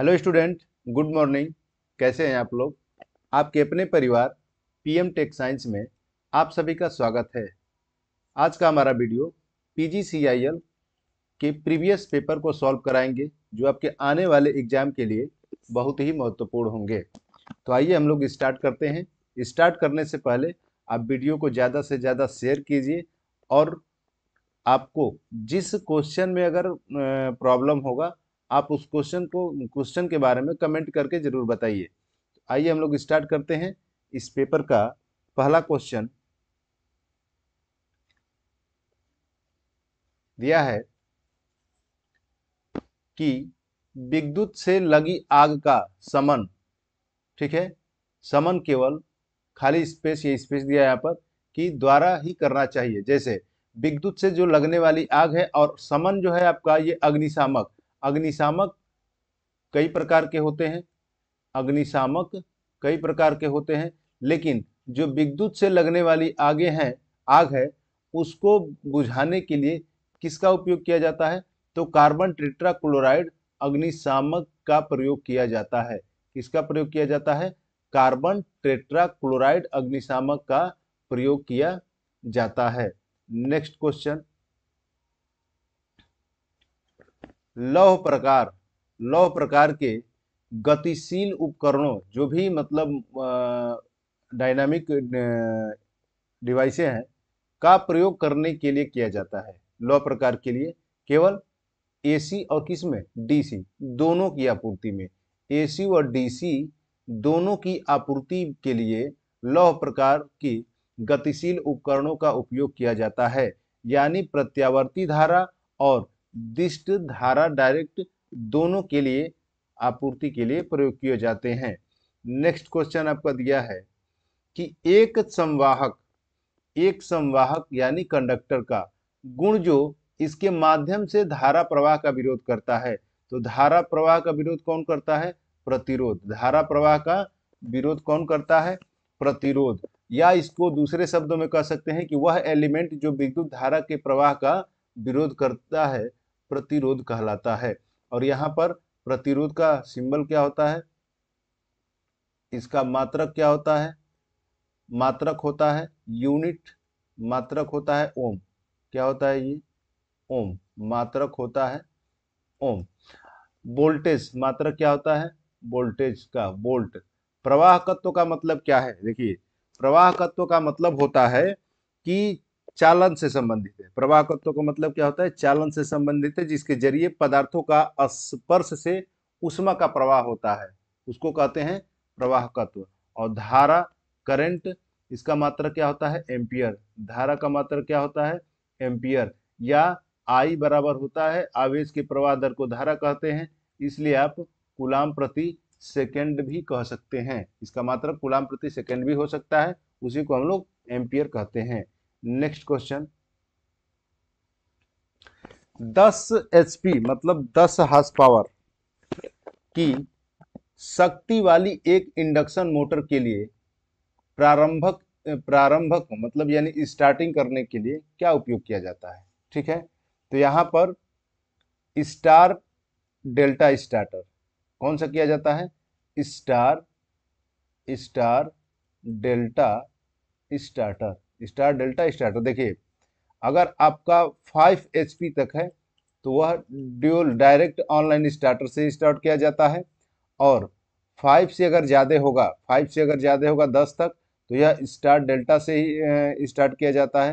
hello student good morning कैसे हैं आप लोग आपके अपने परिवार पीएम टेक साइंस में आप सभी का स्वागत है आज का हमारा वीडियो पीजीसीआईएल के प्रीवियस पेपर को सॉल्व कराएंगे जो आपके आने वाले एग्जाम के लिए बहुत ही महत्वपूर्ण होंगे तो आइए हम लोग स्टार्ट करते हैं स्टार्ट करने से पहले आप वीडियो को ज़्यादा से ज़्यादा शेयर कीजिए और आपको जिस क्वेश्चन में अगर प्रॉब्लम होगा आप उस क्वेश्चन को क्वेश्चन के बारे में कमेंट करके ज़रूर बताइए तो आइए हम लोग स्टार्ट करते हैं इस पेपर का पहला क्वेश्चन दिया है कि विद्युत से लगी आग का समन ठीक है समन केवल खाली स्पेस ये स्पेस दिया यहाँ पर कि द्वारा ही करना चाहिए जैसे विद्युत से जो लगने वाली आग है और समन जो है आपका ये अग्निशामक अग्निशामक कई प्रकार के होते हैं अग्निशामक कई प्रकार के होते हैं लेकिन जो विद्युत से लगने वाली आगे हैं आग है उसको बुझाने के लिए किसका उपयोग किया जाता है तो कार्बन टेट्राक्लोराइड अग्निशामक का प्रयोग किया जाता है किसका प्रयोग किया जाता है कार्बन टेट्राक्लोराइड अग्निशामक का प्रयोग किया जाता है नेक्स्ट क्वेश्चन लौह प्रकार लौह प्रकार के गतिशील उपकरणों जो भी मतलब डायनामिक डिवाइसें हैं का प्रयोग करने के लिए किया जाता है लौह प्रकार के लिए केवल एसी और किस में डीसी दोनों की आपूर्ति में एसी और डीसी दोनों की आपूर्ति के लिए लौह प्रकार की गतिशील उपकरणों का उपयोग किया जाता है यानी प्रत्यावर्ती धारा और दिष्ट धारा डायरेक्ट दोनों के लिए आपूर्ति के लिए प्रयोग किए जाते हैं नेक्स्ट क्वेश्चन आपका दिया है कि एक संवाहक एक संवाहक यानी कंडक्टर का गुण जो इसके माध्यम से धारा प्रवाह का विरोध करता है तो धारा प्रवाह का विरोध कौन करता है प्रतिरोध धारा प्रवाह का विरोध कौन करता है प्रतिरोध या इसको दूसरे शब्दों में कह सकते हैं कि वह एलिमेंट जो विद्युत धारा के प्रवाह का विरोध करता है प्रतिरोध कहलाता है और यहाँ पर प्रतिरोध का सिंबल क्या होता है इसका मात्रक क्या होता है मात्रक होता है यूनिट मात्रक होता है ओम क्या होता है ये ओम मात्रक होता है ओम वोल्टेज मात्रक क्या होता है वोल्टेज का वोल्ट प्रवाहकत्व का मतलब क्या है देखिए प्रवाहकत्व का मतलब होता है कि चालन से संबंधित है प्रवाहकत्व का मतलब क्या होता है चालन से संबंधित है जिसके जरिए पदार्थों का स्पर्श से उष्मा का प्रवाह होता है उसको कहते हैं प्रवाहकत्व और धारा करंट इसका मात्र क्या होता है एम्पियर धारा का मात्र क्या होता है एम्पियर या आई बराबर होता है आवेश के प्रवाह दर को धारा कहते हैं इसलिए आप कुलाम प्रति सेकेंड भी कह सकते हैं इसका मात्र कुलाम प्रति सेकेंड भी हो सकता है उसी को हम लोग एम्पियर कहते हैं नेक्स्ट क्वेश्चन दस एचपी मतलब दस हार्स पावर की शक्ति वाली एक इंडक्शन मोटर के लिए प्रारंभक प्रारंभक मतलब यानी स्टार्टिंग करने के लिए क्या उपयोग किया जाता है ठीक है तो यहां पर स्टार डेल्टा स्टार्टर कौन सा किया जाता है star star delta starter star delta star तो देखिए अगर आपका फाइव एच तक है तो वह ड्यूल डायरेक्ट ऑनलाइन स्टार्टर से स्टार्ट किया जाता है और फाइव से अगर ज़्यादा होगा फाइव से अगर ज़्यादा होगा दस तक तो यह स्टार्ट डेल्टा से ही स्टार्ट किया जाता है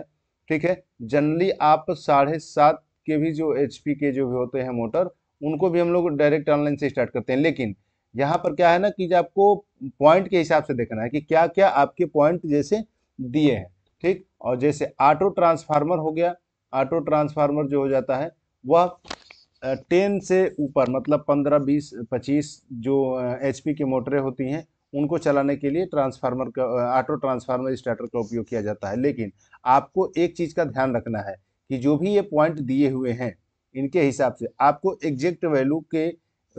ठीक है जनरली आप साढ़े सात के भी जो एच के जो भी होते हैं मोटर उनको भी हम लोग डायरेक्ट ऑनलाइन से स्टार्ट करते हैं लेकिन यहाँ पर क्या है ना कि आपको पॉइंट के हिसाब से देखना है कि क्या क्या आपके पॉइंट जैसे दिए हैं ठीक और जैसे ऑटो ट्रांसफार्मर हो गया ऑटो ट्रांसफार्मर जो हो जाता है वह टेन से ऊपर मतलब पंद्रह बीस पच्चीस जो एच की मोटरें होती हैं उनको चलाने के लिए ट्रांसफार्मर का ऑटो ट्रांसफार्मर स्टार्टर का उपयोग किया जाता है लेकिन आपको एक चीज़ का ध्यान रखना है कि जो भी ये पॉइंट दिए हुए हैं इनके हिसाब से आपको एग्जैक्ट वैल्यू के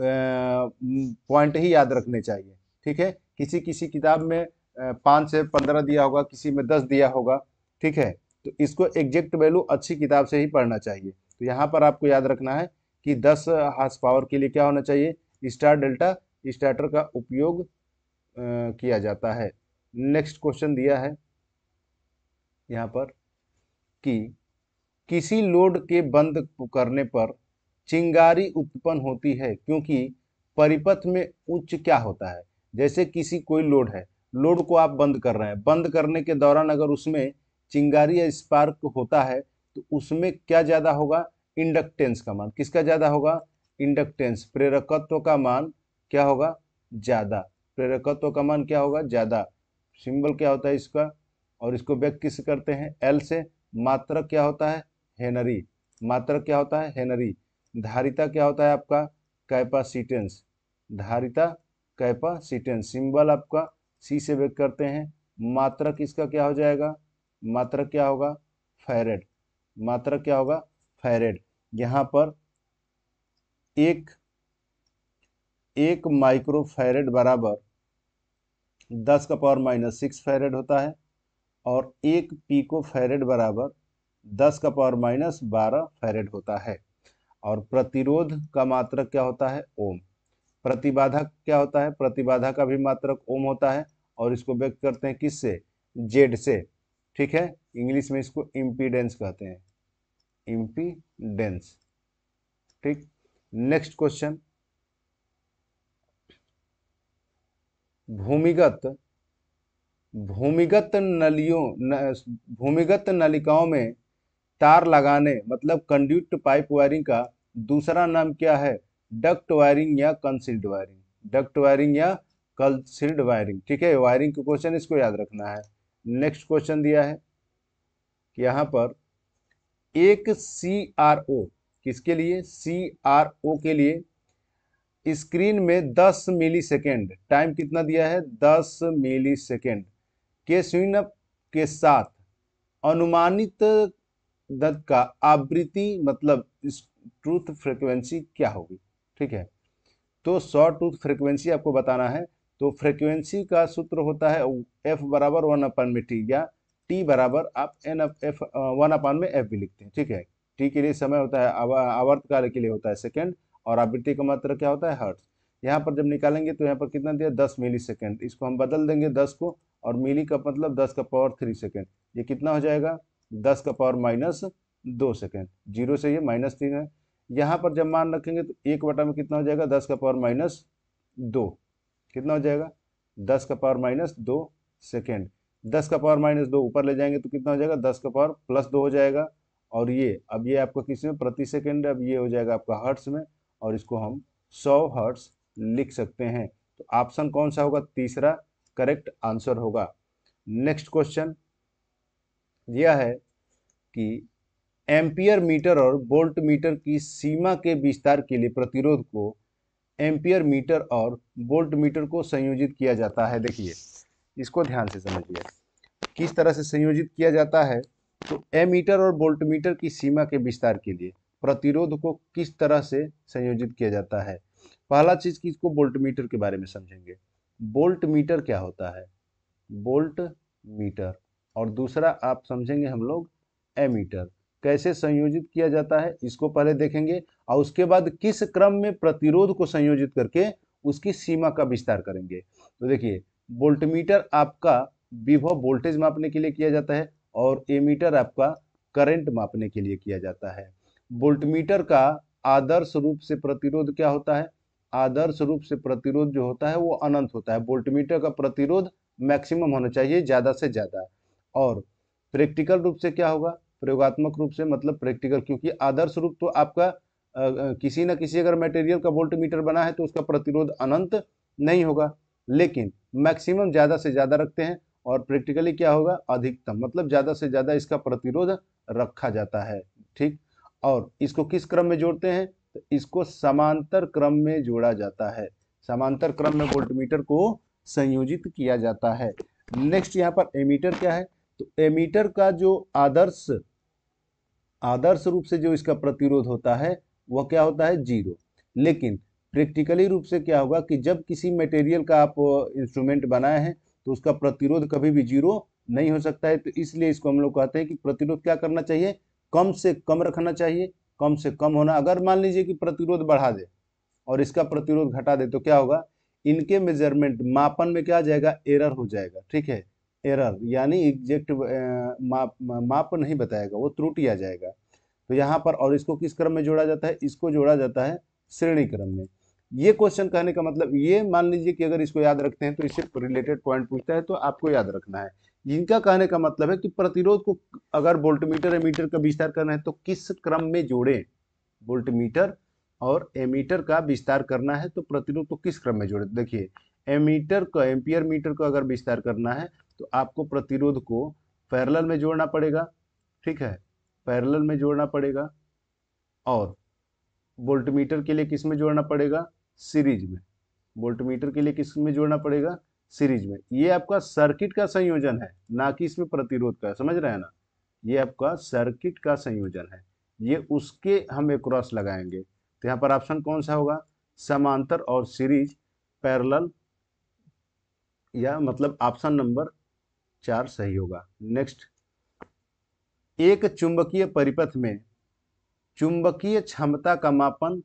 पॉइंट ही याद रखने चाहिए ठीक है किसी किसी किताब में पाँच से पंद्रह दिया होगा किसी में दस दिया होगा ठीक है तो इसको एग्जैक्ट वैल्यू अच्छी किताब से ही पढ़ना चाहिए तो यहाँ पर आपको याद रखना है कि दस हार्स पावर के लिए क्या होना चाहिए स्टार डेल्टा स्टार्टर का उपयोग किया जाता है नेक्स्ट क्वेश्चन दिया है यहाँ पर कि किसी लोड के बंद करने पर चिंगारी उत्पन्न होती है क्योंकि परिपथ में उच्च क्या होता है जैसे किसी कोई लोड है लोड को आप बंद कर रहे हैं बंद करने के दौरान अगर उसमें चिंगारी या स्पार्क होता है तो उसमें क्या ज़्यादा होगा इंडक्टेंस का मान किसका ज़्यादा होगा इंडक्टेंस प्रेरकत्व का मान क्या होगा ज़्यादा प्रेरकत्व का मान क्या होगा ज़्यादा सिंबल क्या होता है इसका और इसको व्यक्त किस करते हैं एल से मात्र क्या होता है हेनरी मात्र क्या होता है हेनरी धारिता क्या होता है आपका कैपासीटेंस धारिता कैपासीटेंस सिंबल आपका सी से व्यक्त करते हैं मात्रक इसका क्या हो जाएगा मात्रक क्या होगा फेरेड मात्रक क्या होगा फैरेड यहाँ पर एक एक माइक्रो फेरेड बराबर दस का पावर माइनस सिक्स फेरेड होता है और एक पीको फेरेड बराबर दस का पावर माइनस बारह फेरेड होता है और प्रतिरोध का मात्रक क्या होता है ओम प्रतिबाधक क्या होता है प्रतिबाधा का भी मात्रक ओम होता है और इसको व्यक्त करते हैं किससे जेड से ठीक है इंग्लिश में इसको इम्पीडेंस कहते हैं इम्पीडेंस ठीक नेक्स्ट क्वेश्चन भूमिगत भूमिगत नलियों न, भूमिगत नलिकाओं में तार लगाने मतलब कंड्यूट पाइप वायरिंग का दूसरा नाम क्या है डक्ट वायरिंग या कंसिल्ड वायरिंग डक्ट वायरिंग या कंसिल्ड वायरिंग ठीक है वायरिंग के क्वेश्चन इसको याद रखना है नेक्स्ट क्वेश्चन दिया है कि यहाँ पर एक सी आर ओ किसके लिए सी आर ओ के लिए स्क्रीन में 10 मिली सेकेंड टाइम कितना दिया है 10 मिली सेकेंड के स्विन के साथ अनुमानित दत्त का आवृत्ति मतलब ट्रूथ फ्रिक्वेंसी क्या होगी ठीक है तो शॉर्ट टूथ फ्रिक्वेंसी आपको बताना है तो फ्रिक्वेंसी का सूत्र होता है एफ बराबर वन अपान में टी या टी बराबर आप एन एफ वन अपान में एफ भी लिखते हैं ठीक है टी के लिए समय होता है आवर्त काल के लिए होता है सेकेंड और आवृत्ति का मात्र क्या होता है हर्ट यहाँ पर जब निकालेंगे तो यहाँ पर कितना दिया दस मिली सेकेंड इसको हम बदल देंगे दस को और मिली का मतलब दस का पावर थ्री सेकेंड ये कितना हो जाएगा दस का पावर माइनस दो सेकेंड जीरो से ये माइनस तीन है यहाँ पर जब मान रखेंगे तो एक बटा में कितना हो जाएगा दस का पावर माइनस दो कितना हो जाएगा दस का पावर माइनस दो सेकेंड दस का पावर माइनस दो ऊपर ले जाएंगे तो कितना हो जाएगा दस का पावर प्लस दो हो जाएगा और ये अब ये आपका किस में प्रति सेकेंड अब ये हो जाएगा आपका हर्ट्स में और इसको हम सौ हर्ट्स लिख सकते हैं तो ऑप्शन कौन सा होगा तीसरा करेक्ट आंसर होगा नेक्स्ट क्वेश्चन यह है कि एम्पियर मीटर और बोल्ट मीटर की सीमा के विस्तार के लिए प्रतिरोध को एम्पियर मीटर और बोल्ट मीटर को संयोजित किया जाता है देखिए इसको ध्यान से समझिए किस तरह से संयोजित किया जाता है तो एमीटर और बोल्ट मीटर की सीमा के विस्तार के लिए प्रतिरोध को किस तरह से संयोजित किया जाता है पहला चीज़ कि इसको बोल्ट मीटर के बारे में समझेंगे बोल्ट मीटर क्या होता है बोल्ट मीटर और दूसरा आप समझेंगे हम लोग एमीटर कैसे संयोजित किया जाता है इसको पहले देखेंगे और उसके बाद किस क्रम में प्रतिरोध को संयोजित करके उसकी सीमा का विस्तार करेंगे तो देखिए वोल्टमीटर आपका विभव वोल्टेज मापने के लिए किया जाता है और एमीटर आपका करंट मापने के लिए किया जाता है वोल्टमीटर का आदर्श रूप से प्रतिरोध क्या होता है आदर्श रूप से प्रतिरोध जो होता है वो अनंत होता है वोल्टमीटर का प्रतिरोध मैक्सिमम होना चाहिए ज़्यादा से ज़्यादा और प्रैक्टिकल रूप से क्या होगा प्रयोगात्मक रूप से मतलब प्रैक्टिकल क्योंकि आदर्श रूप तो आपका आ, किसी न किसी अगर मटेरियल का वोल्ट मीटर बना है तो उसका प्रतिरोध अनंत नहीं होगा लेकिन मैक्सिमम ज़्यादा से ज़्यादा रखते हैं और प्रैक्टिकली क्या होगा अधिकतम मतलब ज़्यादा से ज़्यादा इसका प्रतिरोध रखा जाता है ठीक और इसको किस क्रम में जोड़ते हैं तो इसको समांतर क्रम में जोड़ा जाता है समांतर क्रम में वोल्टमीटर को संयोजित किया जाता है नेक्स्ट यहाँ पर एमीटर क्या है तो एमीटर का जो आदर्श आदर्श रूप से जो इसका प्रतिरोध होता है वह क्या होता है जीरो लेकिन प्रैक्टिकली रूप से क्या होगा कि जब किसी मटेरियल का आप इंस्ट्रूमेंट बनाए हैं तो उसका प्रतिरोध कभी भी जीरो नहीं हो सकता है तो इसलिए इसको हम लोग कहते हैं कि प्रतिरोध क्या करना चाहिए कम से कम रखना चाहिए कम से कम होना अगर मान लीजिए कि प्रतिरोध बढ़ा दे और इसका प्रतिरोध घटा दे तो क्या होगा इनके मेजरमेंट मापन में क्या आ जाएगा एरर हो जाएगा ठीक है एरर यानी एग्जैक्ट माप माप नहीं बताएगा वो त्रुटि आ जाएगा तो यहाँ पर और इसको किस क्रम में जोड़ा जाता है इसको जोड़ा जाता है श्रेणी क्रम में ये क्वेश्चन कहने का मतलब ये मान लीजिए कि अगर इसको याद रखते हैं तो इससे रिलेटेड पॉइंट पूछता है तो आपको याद रखना है इनका कहने का मतलब है कि प्रतिरोध को अगर वोल्टमीटर एमीटर का विस्तार करना है तो किस क्रम में जोड़ें वोल्टमीटर और एमीटर का विस्तार करना है तो प्रतिरोध को किस क्रम में जोड़े देखिए एमीटर का एम्पियर मीटर का अगर विस्तार करना है तो आपको प्रतिरोध को पैरेलल में जोड़ना पड़ेगा ठीक है पैरेलल में जोड़ना पड़ेगा और वोल्टमीटर के लिए किस में जोड़ना पड़ेगा सीरीज में वोल्टमीटर के लिए किस में जोड़ना पड़ेगा सीरीज में ये आपका सर्किट का संयोजन है ना कि इसमें प्रतिरोध का समझ रहे हैं ना ये आपका सर्किट का संयोजन है ये उसके हम एक क्रॉस लगाएंगे तो यहाँ पर ऑप्शन कौन सा होगा समांतर और सीरीज पैरल या मतलब ऑप्शन नंबर चार सही होगा नेक्स्ट एक चुंबकीय परिपथ में चुंबकीय क्षमता का मापन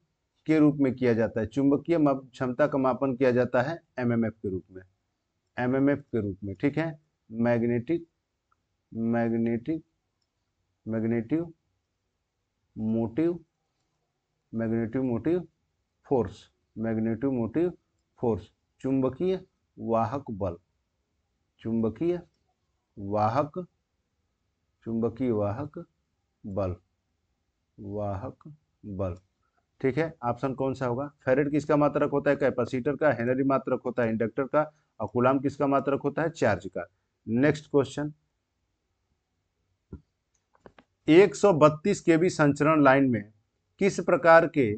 के रूप में किया जाता है चुंबकीय क्षमता का मापन किया जाता है एमएमएफ के रूप में एमएमएफ के रूप में ठीक है magnetic magnetic magneto motive magneto motive force magneto motive force चुंबकीय वाहक बल चुंबकीय वाहक चुंबकीय वाहक बल वाहक बल ठीक है ऑप्शन कौन सा होगा फेरेड किसका मात्रक होता है कैपेसिटर का हेनरी मात्रक होता है इंडक्टर का और गुलाम किसका मात्रक होता है चार्ज का नेक्स्ट क्वेश्चन 132 केवी संचरण लाइन में किस प्रकार के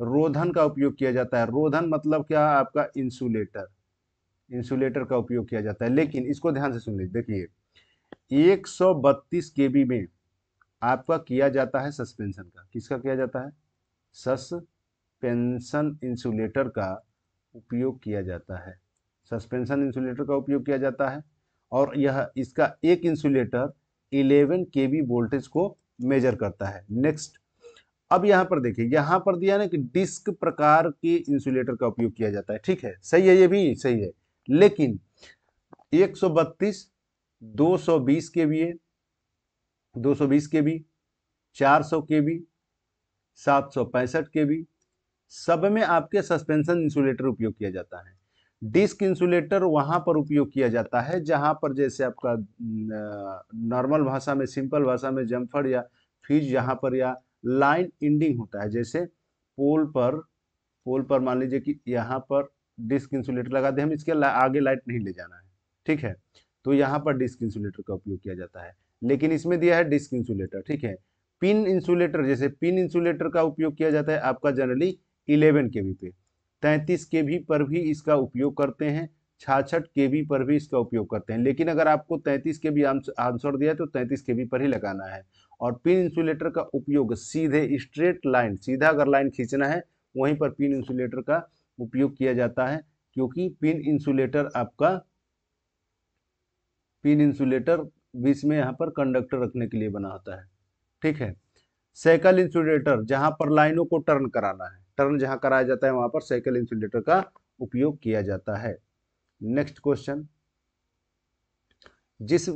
रोधन का उपयोग किया जाता है रोधन मतलब क्या आपका इंसुलेटर इंसुलेटर का उपयोग किया जाता है लेकिन इसको ध्यान से सुन लीजिए देखिए 132 केबी में आपका किया जाता है सस्पेंशन का किसका किया जाता है सस्पेंशन इंसुलेटर का उपयोग किया जाता है सस्पेंशन इंसुलेटर का उपयोग किया जाता है और यह इसका एक इंसुलेटर 11 केबी वोल्टेज को मेजर करता है नेक्स्ट अब यहाँ पर देखिए यहाँ पर दिया ना कि डिस्क प्रकार के इंसुलेटर का उपयोग किया जाता है ठीक है सही है ये भी सही है लेकिन 132, 220 के बी 220 के भी 400 के बी सात के भी सब में आपके सस्पेंशन इंसुलेटर उपयोग किया जाता है डिस्क इंसुलेटर वहां पर उपयोग किया जाता है जहां पर जैसे आपका नॉर्मल भाषा में सिंपल भाषा में जम्फर या फ्रिज यहाँ पर या लाइन इंडिंग होता है जैसे पोल पर पोल पर मान लीजिए कि यहाँ पर डिस्क इंसुलेटर लगा दें हम इसके आगे लाइट नहीं ले जाना है ठीक है तो यहाँ पर डिस्क इंसुलेटर का उपयोग किया जाता है लेकिन इसमें दिया है डिस्क इंसुलेटर ठीक है पिन इंसुलेटर जैसे पिन इंसुलेटर का उपयोग किया जाता है आपका जनरली इलेवन के पे तैंतीस के पर भी इसका उपयोग करते हैं छाछठ के पर भी इसका उपयोग करते हैं लेकिन अगर आपको तैंतीस के बी आंसर दिया तो तैंतीस के पर ही लगाना है और पिन इंसुलेटर का उपयोग सीधे स्ट्रेट लाइन सीधा अगर लाइन खींचना है वहीं पर पिन इंसुलेटर का उपयोग किया जाता है क्योंकि पिन इंसुलेटर आपका पिन इंसुलेटर बीच में यहाँ पर कंडक्टर रखने के लिए बना होता है ठीक है साइकिल इंसुलेटर जहां पर लाइनों को टर्न कराना है टर्न जहां कराया जाता है वहां पर साइकिल इंसुलेटर का उपयोग किया जाता है नेक्स्ट क्वेश्चन जिस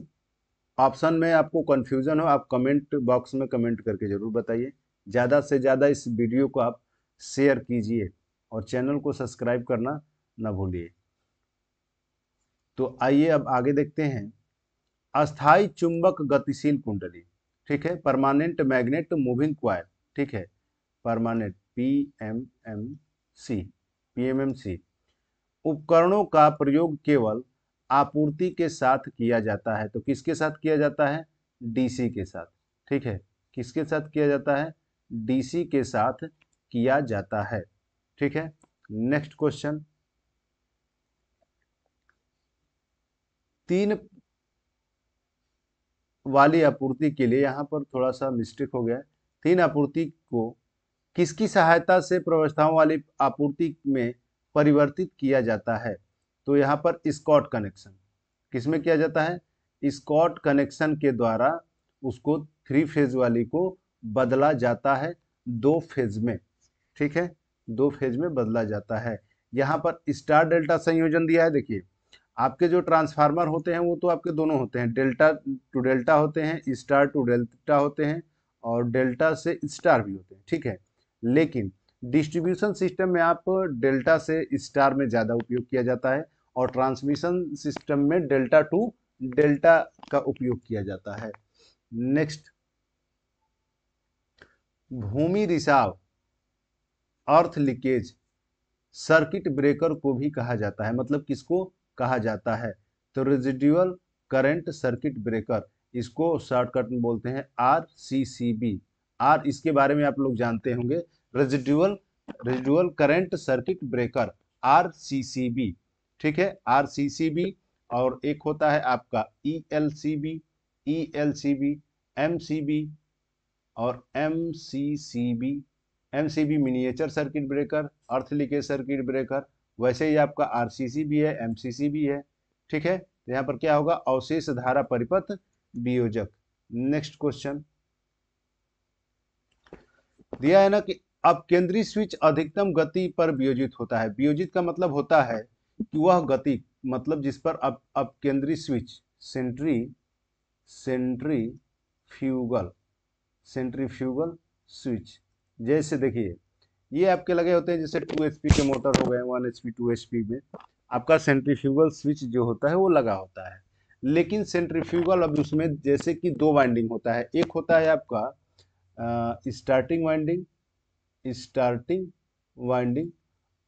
ऑप्शन में आपको कंफ्यूजन हो आप कमेंट बॉक्स में कमेंट करके ज़रूर बताइए ज़्यादा से ज़्यादा इस वीडियो को आप शेयर कीजिए और चैनल को सब्सक्राइब करना न भूलिए तो आइए अब आगे देखते हैं अस्थाई चुंबक गतिशील कुंडली ठीक है परमानेंट मैग्नेट मूविंग क्वायर ठीक है permanent P M M C P M M C उपकरणों का प्रयोग केवल आपूर्ति के साथ किया जाता है तो किसके साथ किया जाता है डीसी के साथ ठीक है किसके साथ किया जाता है डीसी के साथ किया जाता है ठीक है नेक्स्ट क्वेश्चन तीन वाली आपूर्ति के लिए यहां पर थोड़ा सा मिस्टेक हो गया तीन आपूर्ति को किसकी सहायता से प्रवस्थाओं वाली आपूर्ति में परिवर्तित किया जाता है तो यहाँ पर स्कॉट कनेक्शन किसमें किया जाता है स्कॉट कनेक्शन के द्वारा उसको थ्री फेज वाली को बदला जाता है दो फेज में ठीक है दो फेज में बदला जाता है यहाँ पर स्टार डेल्टा संयोजन दिया है देखिए आपके जो ट्रांसफार्मर होते हैं वो तो आपके दोनों होते हैं डेल्टा टू डेल्टा होते हैं स्टार टू डेल्टा होते हैं और डेल्टा से स्टार भी होते हैं ठीक है लेकिन डिस्ट्रीब्यूशन सिस्टम में आप डेल्टा से स्टार में ज़्यादा उपयोग किया जाता है और ट्रांसमिशन सिस्टम में डेल्टा टू डेल्टा का उपयोग किया जाता है नेक्स्ट भूमि रिसाव अर्थ लीकेज सर्किट ब्रेकर को भी कहा जाता है मतलब किसको कहा जाता है तो रेजिड्यूअल करंट सर्किट ब्रेकर इसको शॉर्टकट में बोलते हैं R C C B R इसके बारे में आप लोग जानते होंगे residual residual current circuit breaker R C C B ठीक है आर सी सी बी और एक होता है आपका E L C B E L C B M C B और M C C B M C B miniature circuit breaker earth leakage circuit breaker वैसे ही आपका आर सी सी भी है एम सी सी भी है ठीक है तो यहाँ पर क्या होगा अवशेष धारा परिपथ वियोजक नेक्स्ट क्वेश्चन दिया है ना कि अब केंद्रीय स्विच अधिकतम गति पर वियोजित होता है वियोजित का मतलब होता है कि वह गति मतलब जिस पर अब अब केंद्रीय switch centri centrifugal centrifugal switch जैसे देखिए ये आपके लगे होते हैं जैसे टू एच के मोटर हो गए one H P two H P में आपका सेंट्रीफ्यूगल स्विच जो होता है वो लगा होता है लेकिन सेंट्रीफ्यूगल अब उसमें जैसे कि दो वाइंडिंग होता है एक होता है आपका स्टार्टिंग वाइंडिंग स्टार्टिंग वाइंडिंग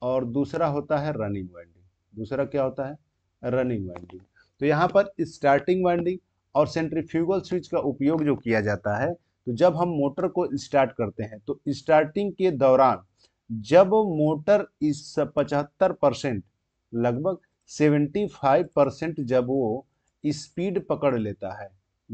और दूसरा होता है रनिंग वाइंडिंग दूसरा क्या होता है रनिंग वाइंडिंग तो यहाँ पर स्टार्टिंग वाइंडिंग और सेंट्रीफ्यूगल स्विच का उपयोग जो किया जाता है तो जब हम मोटर को स्टार्ट करते हैं तो स्टार्टिंग के दौरान जब मोटर इस पचहत्तर परसेंट लगभग सेवेंटी फाइव परसेंट जब वो स्पीड पकड़ लेता है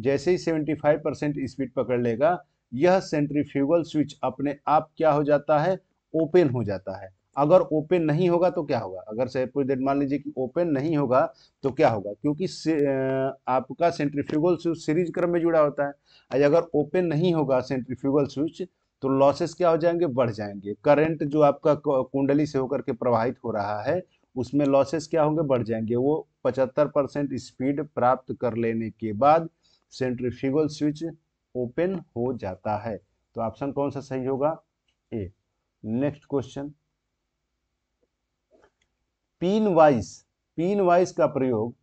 जैसे ही सेवेंटी फाइव परसेंट स्पीड पकड़ लेगा यह सेंट्रीफ्यूगल स्विच अपने आप क्या हो जाता है ओपन हो जाता है अगर ओपन नहीं होगा तो क्या होगा अगर से कुछ देर मान लीजिए कि ओपन नहीं होगा तो क्या होगा क्योंकि से, आपका सेंट्रीफ्यूगल स्विच सीरीज क्रम में जुड़ा होता है अगर ओपन नहीं होगा सेंट्रीफ्यूगल स्विच तो लॉसेस क्या हो जाएंगे बढ़ जाएंगे करंट जो आपका कुंडली से होकर के प्रवाहित हो रहा है उसमें लॉसेस क्या होंगे बढ़ जाएंगे वो पचहत्तर परसेंट स्पीड प्राप्त कर लेने के बाद सेंट्रीफ्यूगल स्विच ओपन हो जाता है तो ऑप्शन कौन सा सही होगा A next question pin vice pin vice का प्रयोग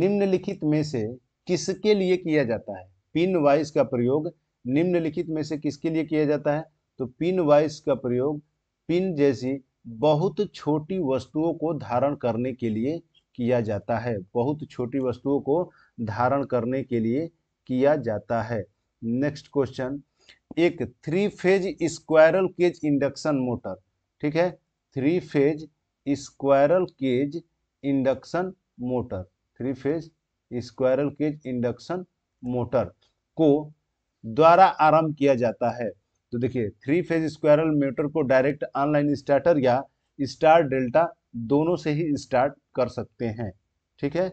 निम्नलिखित में से किसके लिए किया जाता है पिन वाइस का प्रयोग निम्नलिखित में से किसके लिए किया जाता है तो पिन वाइस का प्रयोग पिन जैसी बहुत छोटी वस्तुओं को धारण करने के लिए किया जाता है बहुत छोटी वस्तुओं को धारण करने के लिए किया जाता है नेक्स्ट क्वेश्चन एक three phase squirrel cage induction motor ठीक है three phase squirrel cage induction motor three phase squirrel cage induction motor को द्वारा आरंभ किया जाता है तो देखिए थ्री फेज स्क्वायरल मोटर को डायरेक्ट ऑनलाइन स्टार्टर या स्टार डेल्टा दोनों से ही स्टार्ट कर सकते हैं ठीक है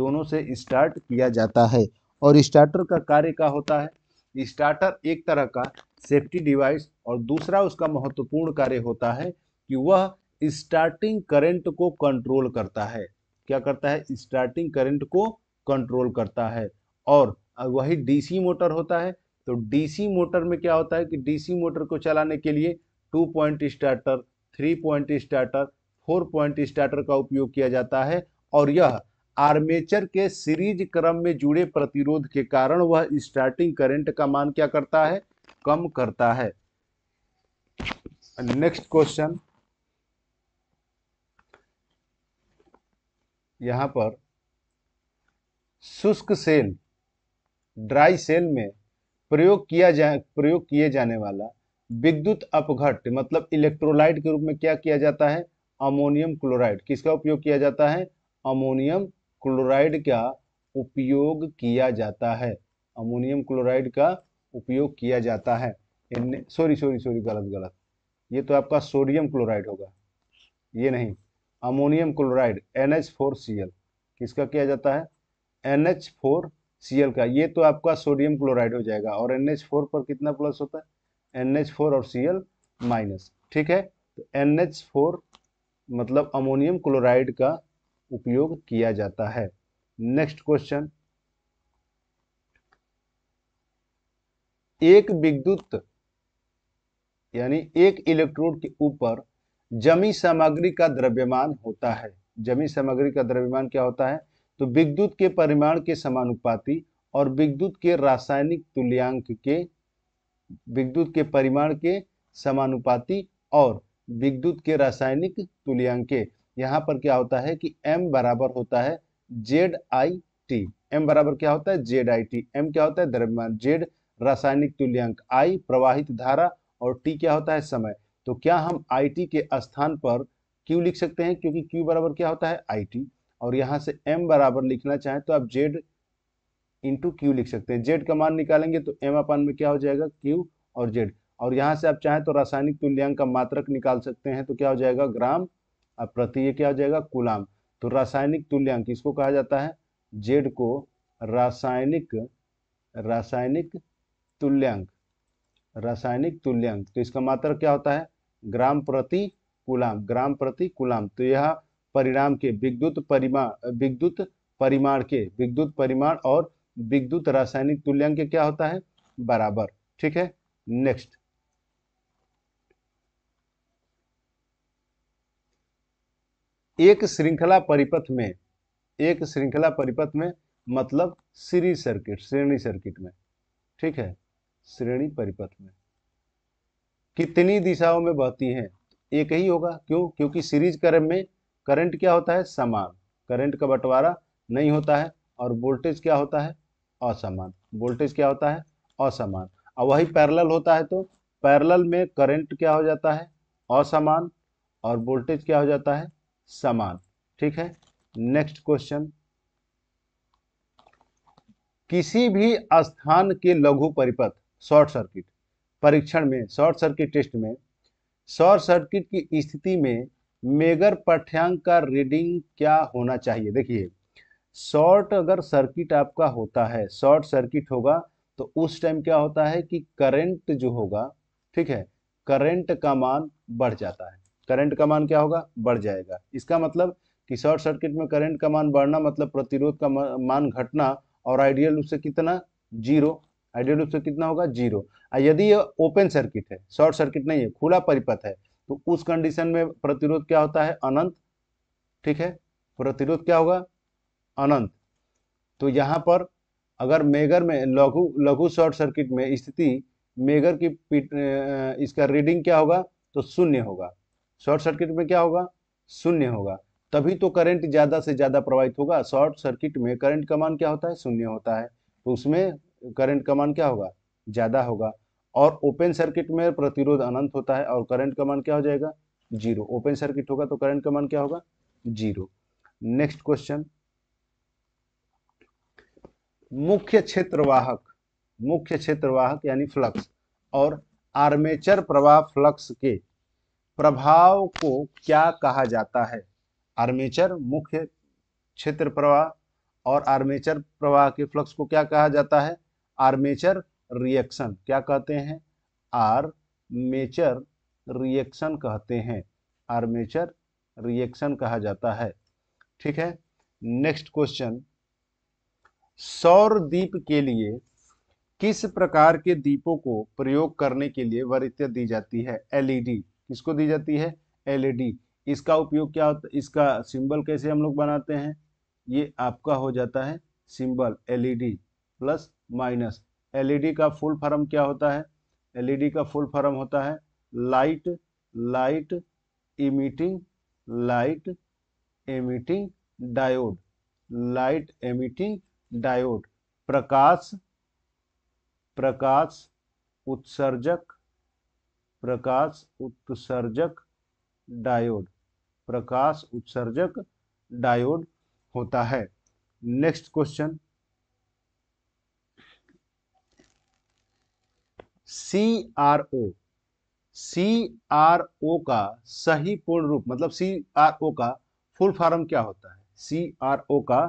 दोनों से स्टार्ट किया जाता है और स्टार्टर का कार्य क्या होता है स्टार्टर एक तरह का सेफ्टी डिवाइस और दूसरा उसका महत्वपूर्ण कार्य होता है कि वह स्टार्टिंग करंट को कंट्रोल करता है क्या करता है स्टार्टिंग करंट को कंट्रोल करता है और वही डीसी मोटर होता है तो डीसी मोटर में क्या होता है कि डीसी मोटर को चलाने के लिए two point starter three point starter four point starter का उपयोग किया जाता है और यह आर्मेचर के सीरीज क्रम में जुड़े प्रतिरोध के कारण वह स्टार्टिंग करंट का मान क्या करता है कम करता है नेक्स्ट क्वेश्चन यहाँ पर शुष्क सेल ड्राई सेल में प्रयोग किया जा प्रयोग किए जाने वाला विद्युत अपघट मतलब इलेक्ट्रोलाइट के रूप में क्या किया जाता है अमोनियम क्लोराइड किसका उपयोग किया जाता है अमोनियम क्लोराइड का उपयोग किया जाता है अमोनियम क्लोराइड का उपयोग किया जाता है सॉरी सॉरी सॉरी गलत गलत ये तो आपका सोडियम क्लोराइड होगा ये नहीं ammonium chloride N H four C L किसका किया जाता है N H four C L का ये तो आपका सोडियम क्लोराइड हो जाएगा और एन एच फोर पर कितना प्लस होता है एन एच फोर और सी एल माइनस ठीक है तो एन एच फोर मतलब अमोनियम क्लोराइड का उपयोग किया जाता है नेक्स्ट क्वेश्चन एक विद्युत यानी एक इलेक्ट्रोड के ऊपर जमी सामग्री का द्रव्यमान होता है जमी सामग्री का द्रव्यमान क्या होता है तो विद्युत के परिमाण के समानुपाती और विद्युत के रासायनिक तुल्यांक के विद्युत के परिमाण के समानुपाती और विद्युत के रासायनिक तुल्यांक के यहाँ पर क्या होता है कि m बराबर होता है जेड आई टी एम बराबर क्या होता है जेड आई टी एम क्या होता है द्रव्यमान जेड रासायनिक तुल्यांक आई प्रवाहित धारा और टी क्या होता है समय तो क्या हम आई टी के स्थान पर क्यू लिख सकते हैं क्योंकि क्यू बराबर क्या होता है आई टी और यहाँ से एम बराबर लिखना चाहें तो आप जेड इंटू क्यू लिख सकते हैं जेड का मान निकालेंगे तो एम अपान में क्या हो जाएगा क्यू और जेड और यहाँ से आप चाहें तो रासायनिक तुल्यांक का मात्रक निकाल सकते हैं तो क्या हो जाएगा ग्राम और प्रति ये क्या हो जाएगा कुलाम तो रासायनिक तुल्यांक इसको कहा जाता है जेड को रासायनिक रासायनिक तुल्यांक रासायनिक तुल्यांक तो इसका मात्र क्या होता है ग्राम प्रति कुलाम ग्राम प्रति कुलाम तो यह परिणाम के विद्युत परिमाण विद्युत परिमाण के विद्युत परिमाण और विद्युत रासायनिक तुल्यांक के क्या होता है बराबर ठीक है नेक्स्ट एक श्रृंखला परिपथ में एक श्रृंखला परिपथ में मतलब सीरीज सर्किट श्रेणी सर्किट में ठीक है श्रेणी परिपथ में कितनी दिशाओं में बहती हैं एक ही होगा क्यों क्योंकि सीरीज क्रम में करंट क्या होता है समान करंट का बंटवारा नहीं होता है और वोल्टेज क्या होता है असमान वोल्टेज क्या होता है असमान और वही पैरेलल होता है तो पैरेलल में करंट क्या हो जाता है असमान और वोल्टेज क्या हो जाता है समान ठीक है नेक्स्ट क्वेश्चन किसी भी स्थान के लघु परिपथ शॉर्ट सर्किट परीक्षण में शॉर्ट सर्किट टेस्ट में शॉर्ट सर्किट की स्थिति में मेगर पाठ्यांक का रीडिंग क्या होना चाहिए देखिए शॉर्ट अगर सर्किट आपका होता है शॉर्ट सर्किट होगा तो उस टाइम क्या होता है कि करंट जो होगा ठीक है करंट का मान बढ़ जाता है करंट का मान क्या होगा बढ़ जाएगा इसका मतलब कि शॉर्ट सर्किट में करंट का मान बढ़ना मतलब प्रतिरोध का मान घटना और आइडियल रूप से कितना जीरो आइडियल रूप से कितना होगा जीरो यदि ये ओपन सर्किट है शॉर्ट सर्किट नहीं है खुला परिपथ है तो उस कंडीशन में प्रतिरोध क्या होता है अनंत ठीक है प्रतिरोध क्या होगा अनंत तो यहाँ पर अगर मेगर में लघु लघु शॉर्ट सर्किट में स्थिति मेगर की इसका रीडिंग क्या होगा तो शून्य होगा शॉर्ट सर्किट में क्या होगा शून्य होगा तभी तो करंट ज़्यादा से ज़्यादा प्रवाहित होगा शॉर्ट सर्किट में करंट का मान क्या होता है शून्य होता है तो उसमें करंट का मान क्या होगा ज़्यादा होगा और ओपन सर्किट में प्रतिरोध अनंत होता है और करंट का मान क्या हो जाएगा जीरो ओपन सर्किट होगा तो करंट का मान क्या होगा जीरो नेक्स्ट क्वेश्चन मुख्य क्षेत्रवाहक मुख्य क्षेत्रवाहक यानी फ्लक्स और आर्मेचर प्रवाह फ्लक्स के प्रभाव को क्या कहा जाता है आर्मेचर मुख्य क्षेत्र प्रवाह और आर्मेचर प्रवाह के फ्लक्स को क्या कहा जाता है आर्मेचर रिएक्शन क्या कहते हैं आर्मेचर रिएक्शन कहते हैं आर्मेचर रिएक्शन कहा जाता है ठीक है नेक्स्ट क्वेश्चन सौर दीप के लिए किस प्रकार के दीपों को प्रयोग करने के लिए वरित्य दी जाती है एलईडी किसको दी जाती है एलईडी इसका उपयोग क्या होता है इसका सिंबल कैसे हम लोग बनाते हैं ये आपका हो जाता है symbol LED plus minus LED का फुल फॉर्म क्या होता है एलईडी का फुल फॉर्म होता है light light emitting light emitting diode light emitting diode प्रकाश प्रकाश उत्सर्जक प्रकाश उत्सर्जक डायोड प्रकाश उत्सर्जक डायोड होता है next question C R O C R O का सही पूर्ण रूप मतलब सी आर ओ का फुल फॉर्म क्या होता है सी आर ओ का